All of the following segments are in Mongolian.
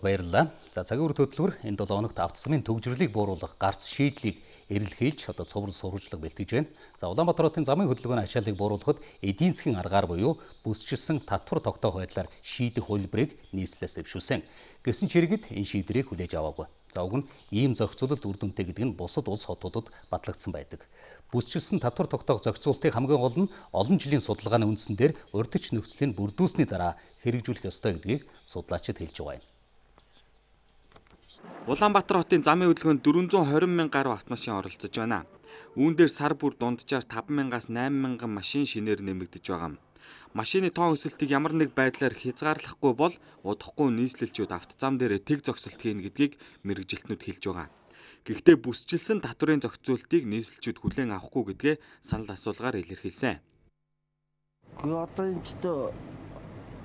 баярлалаа. За цагийн үр хөтөлбөр энэ 7 хоногт автосмын төгжрөлийг бууруулах гарц шийдлийг эрэлхийлж одоо цуврал сурвалжлаг бэлтгэж байна. За Улаанбаатар хотын замын хөдөлгөөний ачааллыг бууруулахад эдийн засгийн аргаар буюу бүсчилсэн татвар тогтоох байдлаар шийдэх хөлбөрийг нийслэлээс дэвшүүлсэн. Гэсэн чиргэд энэ шийдрийг хүлээж аваагүй. За уг нь ийм зохицуулалт үр дүнтэй гэдэг нь бусад улс хотуудад батлагдсан байдаг. Бүсчилсэн татвар тогтоох зохицуултыг хамгийн гол нь олон жилийн судалгааны үндсэн дээр урдч нөхцөлийн бүрдүүлсэний дараа хэрэгжүүлэх ёстой гэдгийг судлаачид хэлж байгаа юм. Улаанбаатар хотын замын хөдөлгөөнд 420 мянган гаруй автомашин оролцож байна. Үүн дээр сар бүр дунджаар 5,000-аас 8,000 машин шинээр нэмэгдэж байгаа. Машины тоон өсөлтийг ямар нэг байдлаар хязгаарлахгүй бол удахгүй нийслэлчүүд автозам дээр тэг зогсолт хийнэ гэдгийг мэрэгжилтнүүд хэлж байгаа. Гэхдээ бүсчилсэн татварын зохицуултыг нийслэлчүүд хүлээн авахгүй гэдгээ санал асуулгаар илэрхийлсэн. Гэхдээ одоо ингэдэ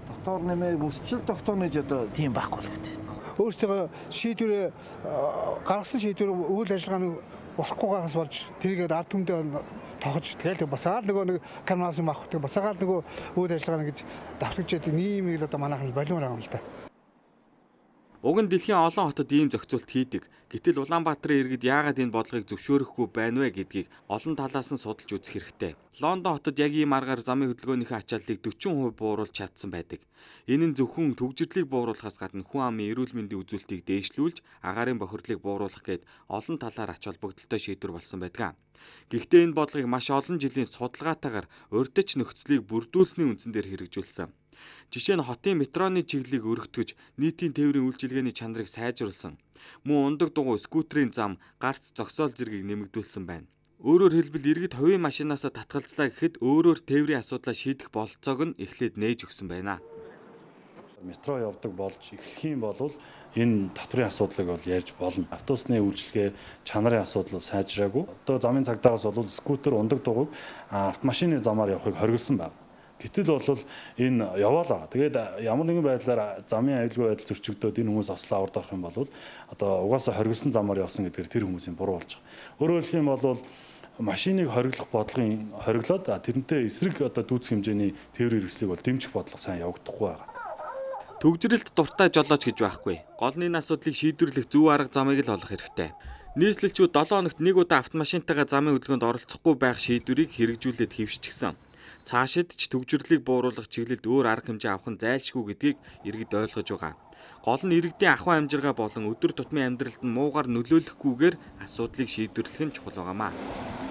дотор нэмээ бүсчил тогтооно гэж одоо тийм байхгүй л гэдэг өөрсдөө шийдвэр э, гаргасан шийдвэр үйл ажиллагаа нь болохгүй гахас болж тэрийгээр ард түмдээ тохож тэгэл босаад нөгөө нэг каналаас юм авахдаг босаагаад нөгөө үйл ажиллагаа нь гэж давтагч яадаг нийгмийг л одоо манайхан болиур байгаа юм л да. Уг нь дэлхийн олон хотод ийм зохицуулт хийдэг. Гэтэл Улаанбаатарын иргэд яагаад энэ бодлогыг зөвшөөрөхгүй байна вэ гэдгийг олон талаас нь судалж үзэх хэрэгтэй. Лондон хотод яг ийм аргаар замын хөдөлгөөнийхөө ачааллыг 40% бууруулж чадсан байдаг. Энэ нь зөвхөн төгжрлийг бууруулахаас гадна хүн амын эрүүл мэндийн үзүүлэлтийг дээшлүүлж агаарын бохирдлыг бууруулах гээд олон талаар ач холбогдолтой шийдвэр болсон байдаг. Гэхдээ энэ бодлогыг маш олон жилийн судалгаатаагаар урьдч нөхцөлийг бүрдүүлсэний үндсэн дээр хэрэгжүүлсэн. Жишээ нь хотын метроны чиглэлийг өргөтгөж нийтийн тээврийн үйлчилгээний чанарыг сайжруулсан. Мөн ундаг дугуй скутерийн зам, гарц зогсоол зэргийг нэмэгдүүлсэн байна. Өөрөөр хэлбэл иргэд хувийн машинаасаа татгалзлаа гэхэд өөрөөр тээврийн асуудлаа шийдэх бололцоог нь эхлээд нээж өгсөн байна. Метро явдаг болж эхлэх юм бол энэ татврын асуудлыг бол ярьж болно. Автобусны үйлчилгээ чанарын асуудал сайжраагүй. Одоо замын цагдаагаас бол скутер ундаг дугуйг автомашины замаар явахыг хориглосон байна. Гэтэл бол энэ яваалаа. Тэгээд ямар нэгэн байдлаар замын аюулгүй байдал зөрчигдөөд энэ хүмүүс ослоо авард орох юм бол одоо угаасаа хоригдсан замаар явсан гэдгээр тэр хүмүүсийн буруу болж байгаа. Өөрөөр хэлэх юм бол машиныг хориглох бодлогын хориглоод тэрнтэй эсрэг одоо дүүцэх хэмжээний тээвэр хэрэгслийг бол дэмжих бодлого сайн явагдахгүй байгаа. Төгжрэлт дуртай жолооч гэж байхгүй. Голны асуудлыг шийдвэрлэх зөв арга замыг л олох хэрэгтэй. Нийслэлчүүд 7 хоногт нэг удаа автомашинтайгаа замын хөдөлгөөнд оролцохгүй байх шийдвэрийг хэрэгжүүлээд хэвшчихсэн. Цаашид ч төгжрлийг бууруулах чиглэлд өөр арга хэмжээ авах нь зайлшгүй гэдгийг иргэд ойлгож байгаа. Гол нь иргэдийн ахуй амжиргаа болон өдөр тутмын амьдралд нь муугар нөлөөлөхгүйгээр асуудлыг шийдвэрлэх нь чухал байгаамаа.